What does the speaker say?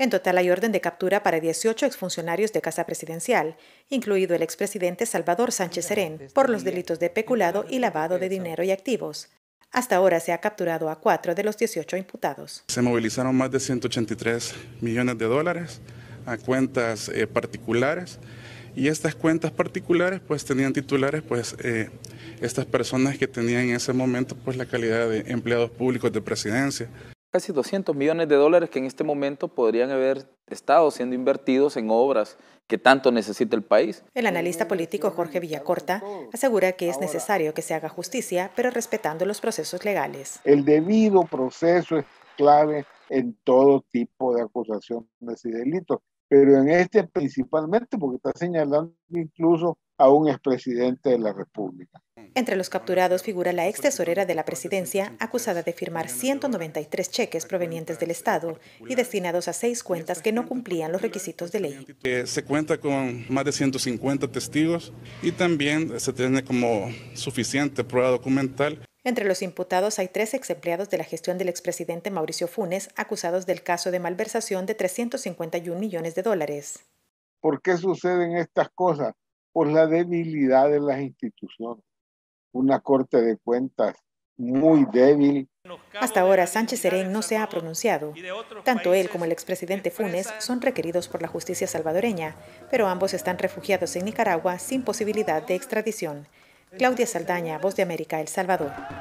En total hay orden de captura para 18 exfuncionarios de Casa Presidencial, incluido el expresidente Salvador Sánchez Serén, por los delitos de peculado y lavado de dinero y activos. Hasta ahora se ha capturado a cuatro de los 18 imputados. Se movilizaron más de 183 millones de dólares a cuentas eh, particulares y estas cuentas particulares pues tenían titulares pues eh, estas personas que tenían en ese momento pues la calidad de empleados públicos de presidencia casi 200 millones de dólares que en este momento podrían haber estado siendo invertidos en obras que tanto necesita el país. El analista político Jorge Villacorta asegura que es necesario que se haga justicia, pero respetando los procesos legales. El debido proceso es clave en todo tipo de acusaciones y delitos, pero en este principalmente porque está señalando incluso a un expresidente de la República. Entre los capturados figura la ex tesorera de la presidencia, acusada de firmar 193 cheques provenientes del Estado y destinados a seis cuentas que no cumplían los requisitos de ley. Eh, se cuenta con más de 150 testigos y también se tiene como suficiente prueba documental entre los imputados hay tres ex empleados de la gestión del expresidente Mauricio Funes, acusados del caso de malversación de 351 millones de dólares. ¿Por qué suceden estas cosas? Por la debilidad de las instituciones una corte de cuentas muy débil. Hasta ahora, Sánchez Serén no se ha pronunciado. Tanto él como el expresidente Funes son requeridos por la justicia salvadoreña, pero ambos están refugiados en Nicaragua sin posibilidad de extradición. Claudia Saldaña, Voz de América, El Salvador.